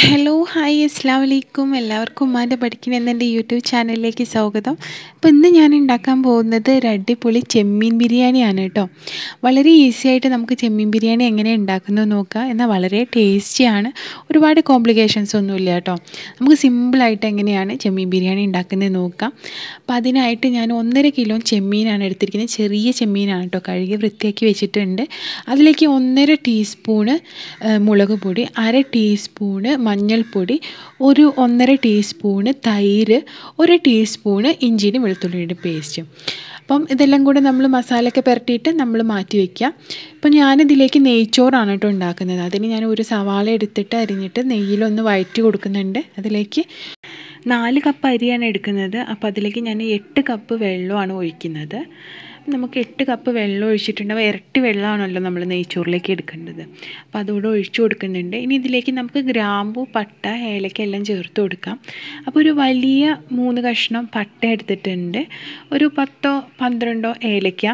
hello hi അസ്സാം വലൈക്കും എല്ലാവർക്കും ഉമ്മാൻ്റെ പഠിക്കുന്ന എന്നെ യൂട്യൂബ് ചാനലിലേക്ക് സ്വാഗതം അപ്പോൾ ഇന്ന് ഞാൻ ഉണ്ടാക്കാൻ പോകുന്നത് ഒരു അടിപൊളി ചെമ്മീൻ ബിരിയാണിയാണ് കേട്ടോ വളരെ ഈസി ആയിട്ട് നമുക്ക് ചെമ്മീൻ ബിരിയാണി എങ്ങനെ ഉണ്ടാക്കുന്നു നോക്കുക എന്നാൽ വളരെ ടേസ്റ്റിയാണ് ഒരുപാട് കോംപ്ലിക്കേഷൻസ് ഒന്നുമില്ല കേട്ടോ നമുക്ക് സിമ്പിളായിട്ട് എങ്ങനെയാണ് ചെമ്മീൻ ബിരിയാണി ഉണ്ടാക്കുന്നത് നോക്കാം അപ്പോൾ അതിനായിട്ട് ഞാൻ ഒന്നര കിലോ ചെമ്മീനാണ് എടുത്തിരിക്കുന്നത് ചെറിയ ചെമ്മീനാണ് കേട്ടോ കഴുകി വൃത്തിയാക്കി വെച്ചിട്ടുണ്ട് അതിലേക്ക് ഒന്നര ടീസ്പൂണ് മുളക് പൊടി അര ടീസ്പൂണ് മഞ്ഞൾപ്പൊടി ഒരു ഒന്നര ടീസ്പൂണ് തൈര് ഒരു ടീസ്പൂണ് ഇഞ്ചിനും വെളുത്തുള്ളിയുടെ പേസ്റ്റും അപ്പം ഇതെല്ലാം കൂടെ നമ്മൾ മസാലയൊക്കെ പുരട്ടിയിട്ട് നമ്മൾ മാറ്റി വയ്ക്കുക ഇപ്പം ഞാനിതിലേക്ക് നെയ്ച്ചോറാണ് കേട്ടോ ഉണ്ടാക്കുന്നത് അതിന് ഞാൻ ഒരു സവാള എടുത്തിട്ട് അരിഞ്ഞിട്ട് നെയ്യിലൊന്ന് വയറ്റി കൊടുക്കുന്നുണ്ട് അതിലേക്ക് നാല് കപ്പ് അരിയാണ് എടുക്കുന്നത് അപ്പോൾ അതിലേക്ക് ഞാൻ എട്ട് കപ്പ് വെള്ളമാണ് ഒഴിക്കുന്നത് നമുക്ക് എട്ട് കപ്പ് വെള്ളം ഒഴിച്ചിട്ടുണ്ടാവും ഇരട്ടി വെള്ളമാണല്ലോ നമ്മൾ നെയ്ച്ചോറിലേക്ക് എടുക്കേണ്ടത് അപ്പോൾ അതുകൂടെ ഒഴിച്ചു കൊടുക്കുന്നുണ്ട് ഇനി ഇതിലേക്ക് നമുക്ക് ഗ്രാമ്പു പട്ട ഏലക്ക എല്ലാം ചേർത്ത് കൊടുക്കാം അപ്പോൾ ഒരു വലിയ മൂന്ന് കഷ്ണം പട്ട എടുത്തിട്ടുണ്ട് ഒരു പത്തോ പന്ത്രണ്ടോ ഏലക്ക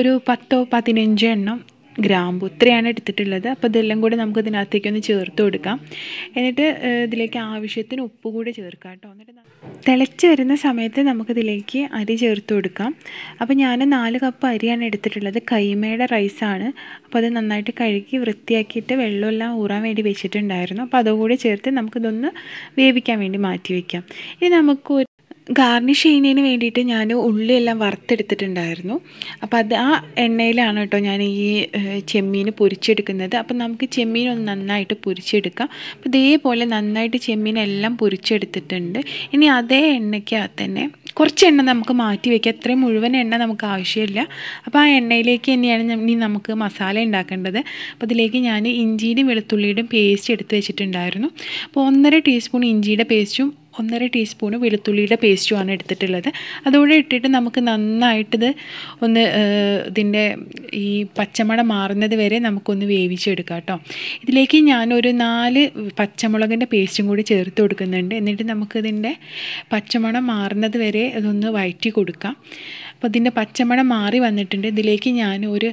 ഒരു പത്തോ പതിനഞ്ചോ എണ്ണം ഗ്രാമ്പു ഇത്രയാണ് എടുത്തിട്ടുള്ളത് അപ്പോൾ ഇതെല്ലാം കൂടെ നമുക്ക് ഇതിനകത്തേക്ക് ഒന്ന് ചേർത്ത് കൊടുക്കാം എന്നിട്ട് ഇതിലേക്ക് ആവശ്യത്തിന് ഉപ്പ് കൂടെ ചേർക്കാം കേട്ടോ എന്നിട്ട് തിളച്ച് വരുന്ന സമയത്ത് നമുക്കിതിലേക്ക് അരി ചേർത്ത് കൊടുക്കാം അപ്പോൾ ഞാൻ നാല് കപ്പ് അരിയാണ് എടുത്തിട്ടുള്ളത് കൈമയുടെ റൈസാണ് അപ്പോൾ അത് നന്നായിട്ട് കഴുകി വൃത്തിയാക്കിയിട്ട് വെള്ളമെല്ലാം ഊറാൻ വേണ്ടി വെച്ചിട്ടുണ്ടായിരുന്നു അപ്പോൾ അതുകൂടി ചേർത്ത് നമുക്കിതൊന്ന് വേവിക്കാൻ വേണ്ടി മാറ്റി വയ്ക്കാം ഇനി നമുക്ക് ഗാർണിഷ് ചെയ്യുന്നതിന് വേണ്ടിയിട്ട് ഞാൻ ഉള്ളിയെല്ലാം വറുത്തെടുത്തിട്ടുണ്ടായിരുന്നു അപ്പോൾ അത് ആ എണ്ണയിലാണ് കേട്ടോ ഞാൻ ഈ ചെമ്മീൻ പൊരിച്ചെടുക്കുന്നത് അപ്പോൾ നമുക്ക് ചെമ്മീൻ ഒന്ന് നന്നായിട്ട് പൊരിച്ചെടുക്കാം അപ്പോൾ ഇതേപോലെ നന്നായിട്ട് ചെമ്മീനെല്ലാം പൊരിച്ചെടുത്തിട്ടുണ്ട് ഇനി അതേ എണ്ണയ്ക്കകത്ത് തന്നെ കുറച്ച് എണ്ണ നമുക്ക് മാറ്റി വയ്ക്കാം അത്രയും മുഴുവൻ എണ്ണ നമുക്ക് ആവശ്യമില്ല അപ്പോൾ ആ എണ്ണയിലേക്ക് തന്നെയാണ് ഇനി നമുക്ക് മസാല ഉണ്ടാക്കേണ്ടത് അപ്പോൾ അതിലേക്ക് ഞാൻ ഇഞ്ചിയുടെയും വെളുത്തുള്ളിയുടെയും പേസ്റ്റ് എടുത്ത് വെച്ചിട്ടുണ്ടായിരുന്നു അപ്പോൾ ഒന്നര ടീസ്പൂൺ ഇഞ്ചിയുടെ പേസ്റ്റും ഒന്നര ടീസ്പൂണ് വെളുത്തുള്ളിയുടെ പേസ്റ്റുമാണ് എടുത്തിട്ടുള്ളത് അതുകൂടെ ഇട്ടിട്ട് നമുക്ക് നന്നായിട്ടത് ഒന്ന് ഇതിൻ്റെ ഈ പച്ചമണം മാറുന്നത് വരെ നമുക്കൊന്ന് വേവിച്ചെടുക്കാം കേട്ടോ ഇതിലേക്ക് ഞാനൊരു നാല് പച്ചമുളകിൻ്റെ പേസ്റ്റും കൂടി ചേർത്ത് കൊടുക്കുന്നുണ്ട് എന്നിട്ട് നമുക്കിതിൻ്റെ പച്ചമണം മാറുന്നത് വരെ അതൊന്ന് വയറ്റി കൊടുക്കാം അപ്പോൾ ഇതിൻ്റെ പച്ചമണം മാറി വന്നിട്ടുണ്ട് ഇതിലേക്ക് ഞാൻ ഒരു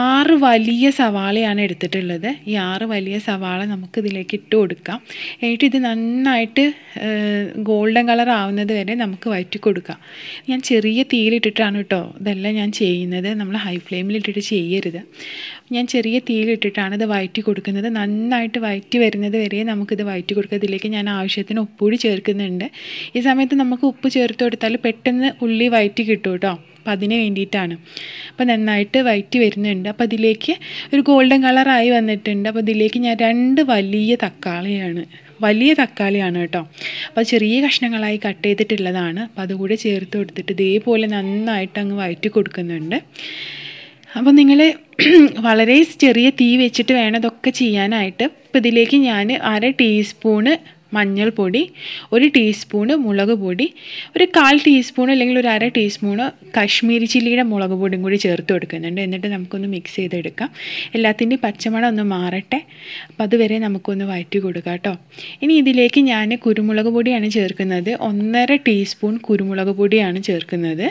ആറ് വലിയ സവാളയാണ് എടുത്തിട്ടുള്ളത് ഈ ആറ് വലിയ സവാള നമുക്ക് ഇതിലേക്ക് ഇട്ട് കൊടുക്കാം എന്നിട്ട് ഇത് നന്നായിട്ട് ഗോൾഡൻ കളർ ആവുന്നത് വരെ നമുക്ക് വയറ്റി കൊടുക്കാം ഞാൻ ചെറിയ തീയിലിട്ടിട്ടാണ് കേട്ടോ ഇതെല്ലാം ഞാൻ ചെയ്യുന്നത് നമ്മൾ ഹൈ ഫ്ലെയിമിലിട്ടിട്ട് ചെയ്യരുത് ഞാൻ ചെറിയ തീയിലിട്ടിട്ടാണ് ഇത് വയറ്റി കൊടുക്കുന്നത് നന്നായിട്ട് വയറ്റി വരുന്നത് വരെ നമുക്കിത് വയറ്റി കൊടുക്കുക ഇതിലേക്ക് ഞാൻ ആവശ്യത്തിന് കൂടി ചേർക്കുന്നുണ്ട് ഈ സമയത്ത് നമുക്ക് ഉപ്പ് ചേർത്ത് കൊടുത്താൽ പെട്ടെന്ന് ഉള്ളി വയറ്റി കിട്ടും കേട്ടോ അപ്പം അതിന് വേണ്ടിയിട്ടാണ് അപ്പോൾ നന്നായിട്ട് വയറ്റി വരുന്നുണ്ട് അപ്പോൾ അതിലേക്ക് ഒരു ഗോൾഡൻ കളറായി വന്നിട്ടുണ്ട് അപ്പോൾ ഇതിലേക്ക് ഞാൻ രണ്ട് വലിയ തക്കാളിയാണ് വലിയ തക്കാളിയാണ് കേട്ടോ അപ്പോൾ ചെറിയ കഷ്ണങ്ങളായി കട്ട് ചെയ്തിട്ടുള്ളതാണ് അപ്പോൾ അതുകൂടെ ചേർത്ത് കൊടുത്തിട്ട് ഇതേപോലെ നന്നായിട്ട് അങ്ങ് വയറ്റി കൊടുക്കുന്നുണ്ട് അപ്പോൾ നിങ്ങൾ വളരെ ചെറിയ തീ വെച്ചിട്ട് വേണം ഇതൊക്കെ ചെയ്യാനായിട്ട് അപ്പോൾ ഇതിലേക്ക് ഞാൻ അര ടീസ്പൂണ് മഞ്ഞൾപ്പൊടി ഒരു ടീസ്പൂണ് മുളക് പൊടി ഒരു കാൽ ടീസ്പൂൺ അല്ലെങ്കിൽ ഒരു അര ടീസ്പൂണ് കശ്മീരി ചില്ലിയുടെ മുളക് പൊടിയും കൂടി ചേർത്ത് കൊടുക്കുന്നുണ്ട് എന്നിട്ട് നമുക്കൊന്ന് മിക്സ് ചെയ്തെടുക്കാം എല്ലാത്തിൻ്റെയും പച്ചമണം ഒന്ന് മാറട്ടെ അപ്പോൾ അതുവരെ നമുക്കൊന്ന് വഴറ്റി കൊടുക്കാം കേട്ടോ ഇനി ഇതിലേക്ക് ഞാൻ കുരുമുളക് പൊടിയാണ് ചേർക്കുന്നത് ഒന്നര ടീസ്പൂൺ കുരുമുളക് പൊടിയാണ് ചേർക്കുന്നത്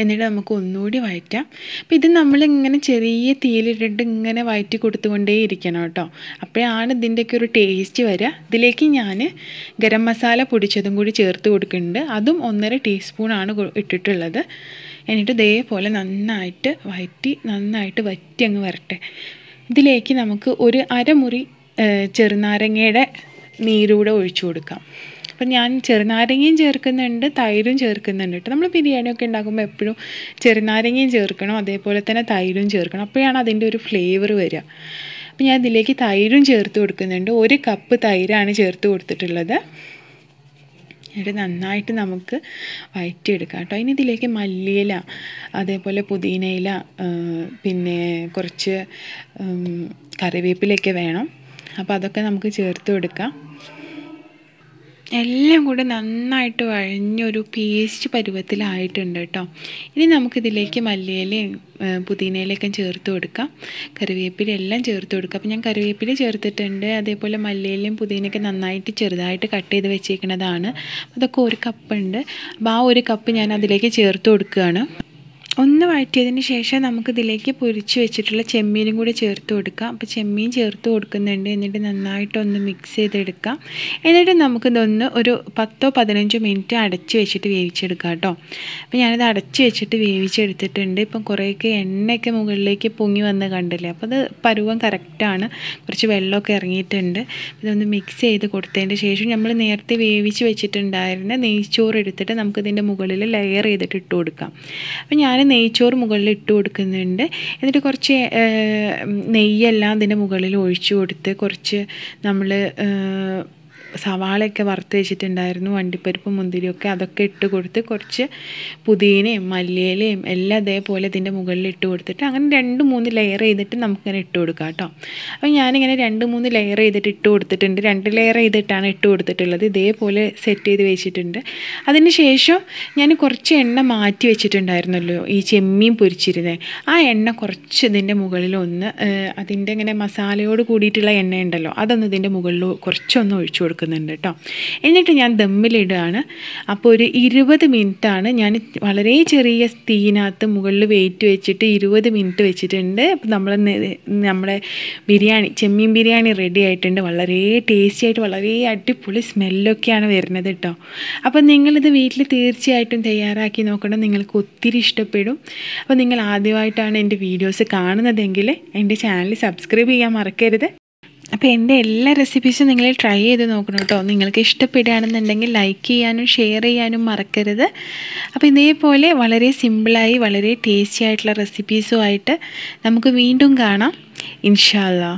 എന്നിട്ട് നമുക്ക് ഒന്നുകൂടി വഴറ്റാം അപ്പം ഇത് നമ്മളിങ്ങനെ ചെറിയ തീയിലിട്ടിട്ട് ഇങ്ങനെ വഴറ്റി കൊടുത്തുകൊണ്ടേ ഇരിക്കണം കേട്ടോ അപ്പോഴാണ് ഇതിൻ്റെയൊക്കെ ഒരു ടേസ്റ്റ് വരിക ഇതിലേക്ക് ഞാൻ ഗരം മസാല പൊടിച്ചതും കൂടി ചേർത്ത് കൊടുക്കുന്നുണ്ട് അതും ഒന്നര ടീസ്പൂണാണ് ഇട്ടിട്ടുള്ളത് എന്നിട്ട് ഇതേപോലെ നന്നായിട്ട് വഴറ്റി നന്നായിട്ട് വറ്റി അങ്ങ് വരട്ടെ ഇതിലേക്ക് നമുക്ക് ഒരു അരമുറി ചെറുനാരങ്ങയുടെ നീരൂടെ ഒഴിച്ചു കൊടുക്കാം അപ്പം ഞാൻ ചെറുനാരങ്ങയും ചേർക്കുന്നുണ്ട് തൈരും ചേർക്കുന്നുണ്ട് കേട്ടോ നമ്മൾ ബിരിയാണിയൊക്കെ ഉണ്ടാക്കുമ്പോൾ എപ്പോഴും ചെറുനാരങ്ങയും ചേർക്കണം അതേപോലെ തന്നെ തൈരും ചേർക്കണം അപ്പോഴാണ് അതിൻ്റെ ഒരു ഫ്ലേവർ വരിക അപ്പം ഞാൻ ഇതിലേക്ക് തൈരും ചേർത്ത് കൊടുക്കുന്നുണ്ട് ഒരു കപ്പ് തൈരാണ് ചേർത്ത് കൊടുത്തിട്ടുള്ളത് ഇത് നന്നായിട്ട് നമുക്ക് വയറ്റിയെടുക്കാം കേട്ടോ ഇനി ഇതിലേക്ക് മല്ലിയില അതേപോലെ പുതിനയില പിന്നെ കുറച്ച് കറിവേപ്പിലൊക്കെ വേണം അപ്പോൾ അതൊക്കെ നമുക്ക് ചേർത്ത് കൊടുക്കാം എല്ലാം കൂടെ നന്നായിട്ട് വഴഞ്ഞൊരു പേസ്റ്റ് പരുവത്തിലായിട്ടുണ്ട് കേട്ടോ ഇനി നമുക്കിതിലേക്ക് മല്ലിയിലയും പുതിനയിലൊക്കെ ചേർത്ത് കൊടുക്കാം കറിവേപ്പില എല്ലാം ചേർത്ത് കൊടുക്കുക അപ്പോൾ ഞാൻ കറിവേപ്പില ചേർത്തിട്ടുണ്ട് അതേപോലെ മല്ലിയിലയും പുതിനയൊക്കെ നന്നായിട്ട് ചെറുതായിട്ട് കട്ട് ചെയ്ത് വെച്ചേക്കുന്നതാണ് അതൊക്കെ ഒരു കപ്പുണ്ട് അപ്പോൾ ആ ഒരു കപ്പ് ഞാൻ അതിലേക്ക് ചേർത്ത് കൊടുക്കുകയാണ് ഒന്ന് വഴറ്റിയതിന് ശേഷം നമുക്കിതിലേക്ക് പൊരിച്ച് വെച്ചിട്ടുള്ള ചെമ്മീനും കൂടി ചേർത്ത് കൊടുക്കാം അപ്പോൾ ചെമ്മീൻ ചേർത്ത് കൊടുക്കുന്നുണ്ട് എന്നിട്ട് നന്നായിട്ടൊന്ന് മിക്സ് ചെയ്തെടുക്കാം എന്നിട്ട് നമുക്കിതൊന്ന് ഒരു പത്തോ പതിനഞ്ചോ മിനിറ്റ് അടച്ച് വെച്ചിട്ട് വേവിച്ചെടുക്കാം കേട്ടോ അപ്പോൾ ഞാനിത് അടച്ച് വെച്ചിട്ട് വേവിച്ചെടുത്തിട്ടുണ്ട് ഇപ്പം കുറേയൊക്കെ എണ്ണയൊക്കെ മുകളിലേക്ക് പൊങ്ങി വന്ന് കണ്ടില്ലേ അപ്പോൾ അത് പരുവം കറക്റ്റാണ് കുറച്ച് വെള്ളമൊക്കെ ഇറങ്ങിയിട്ടുണ്ട് ഇതൊന്ന് മിക്സ് ചെയ്ത് കൊടുത്തതിന് ശേഷം നമ്മൾ നേരത്തെ വേവിച്ച് വെച്ചിട്ടുണ്ടായിരുന്ന നെയ്ച്ചോറ് എടുത്തിട്ട് നമുക്കിതിൻ്റെ മുകളിൽ ലെയർ ചെയ്തിട്ട് ഇട്ട് കൊടുക്കാം അപ്പോൾ ഞാൻ നെയ്ച്ചോറ് മുകളിൽ ഇട്ട് കൊടുക്കുന്നുണ്ട് എന്നിട്ട് കുറച്ച് നെയ്യെല്ലാം അതിൻ്റെ മുകളിൽ ഒഴിച്ചു കൊടുത്ത് കുറച്ച് നമ്മൾ സവാളയൊക്കെ വറുത്ത് വെച്ചിട്ടുണ്ടായിരുന്നു വണ്ടിപ്പരിപ്പ് മുന്തിരിയൊക്കെ അതൊക്കെ ഇട്ട് കൊടുത്ത് കുറച്ച് പുതിനയും മല്ലിയിലയും എല്ലാം അതേപോലെ ഇതിൻ്റെ മുകളിൽ ഇട്ട് കൊടുത്തിട്ട് അങ്ങനെ രണ്ട് മൂന്ന് ലെയർ ചെയ്തിട്ട് നമുക്കിങ്ങനെ ഇട്ട് കൊടുക്കാം കേട്ടോ അപ്പോൾ ഞാനിങ്ങനെ രണ്ട് മൂന്ന് ലെയർ ചെയ്തിട്ട് ഇട്ട് കൊടുത്തിട്ടുണ്ട് രണ്ട് ലെയർ ചെയ്തിട്ടാണ് ഇട്ട് കൊടുത്തിട്ടുള്ളത് ഇതേപോലെ സെറ്റ് ചെയ്ത് വെച്ചിട്ടുണ്ട് അതിന് ശേഷം ഞാൻ കുറച്ച് എണ്ണ മാറ്റി വെച്ചിട്ടുണ്ടായിരുന്നല്ലോ ഈ ചെമ്മീൻ പൊരിച്ചിരുന്നത് ആ എണ്ണ കുറച്ച് ഇതിൻ്റെ ഒന്ന് അതിൻ്റെ ഇങ്ങനെ മസാലയോട് കൂടിയിട്ടുള്ള എണ്ണ ഉണ്ടല്ലോ അതൊന്ന് ഇതിൻ്റെ മുകളിൽ കുറച്ചൊന്ന് ഒഴിച്ചു കൊടുക്കും കൊടുക്കുന്നുണ്ട് കേട്ടോ എന്നിട്ട് ഞാൻ ദമ്മിലിടുകയാണ് അപ്പോൾ ഒരു ഇരുപത് മിനിറ്റാണ് ഞാൻ വളരെ ചെറിയ തീനകത്ത് മുകളിൽ വെയിറ്റ് വെച്ചിട്ട് ഇരുപത് മിനിറ്റ് വെച്ചിട്ടുണ്ട് അപ്പോൾ നമ്മൾ നമ്മുടെ ബിരിയാണി ചെമ്മീൻ ബിരിയാണി റെഡി ആയിട്ടുണ്ട് വളരെ ടേസ്റ്റി ആയിട്ട് വളരെ അടിപൊളി സ്മെല്ലൊക്കെയാണ് വരുന്നത് കേട്ടോ അപ്പോൾ നിങ്ങളിത് വീട്ടിൽ തീർച്ചയായിട്ടും തയ്യാറാക്കി നോക്കണം നിങ്ങൾക്ക് ഒത്തിരി ഇഷ്ടപ്പെടും അപ്പോൾ നിങ്ങൾ ആദ്യമായിട്ടാണ് എൻ്റെ വീഡിയോസ് കാണുന്നതെങ്കിൽ എൻ്റെ ചാനൽ സബ്സ്ക്രൈബ് ചെയ്യാൻ മറക്കരുത് അപ്പോൾ എൻ്റെ എല്ലാ റെസിപ്പീസും നിങ്ങൾ ട്രൈ ചെയ്ത് നോക്കണം കേട്ടോ നിങ്ങൾക്ക് ഇഷ്ടപ്പെടുകയാണെന്നുണ്ടെങ്കിൽ ലൈക്ക് ചെയ്യാനും ഷെയർ ചെയ്യാനും മറക്കരുത് അപ്പോൾ ഇതേപോലെ വളരെ സിമ്പിളായി വളരെ ടേസ്റ്റി ആയിട്ടുള്ള റെസിപ്പീസുമായിട്ട് നമുക്ക് വീണ്ടും കാണാം ഇൻഷാല്ലാ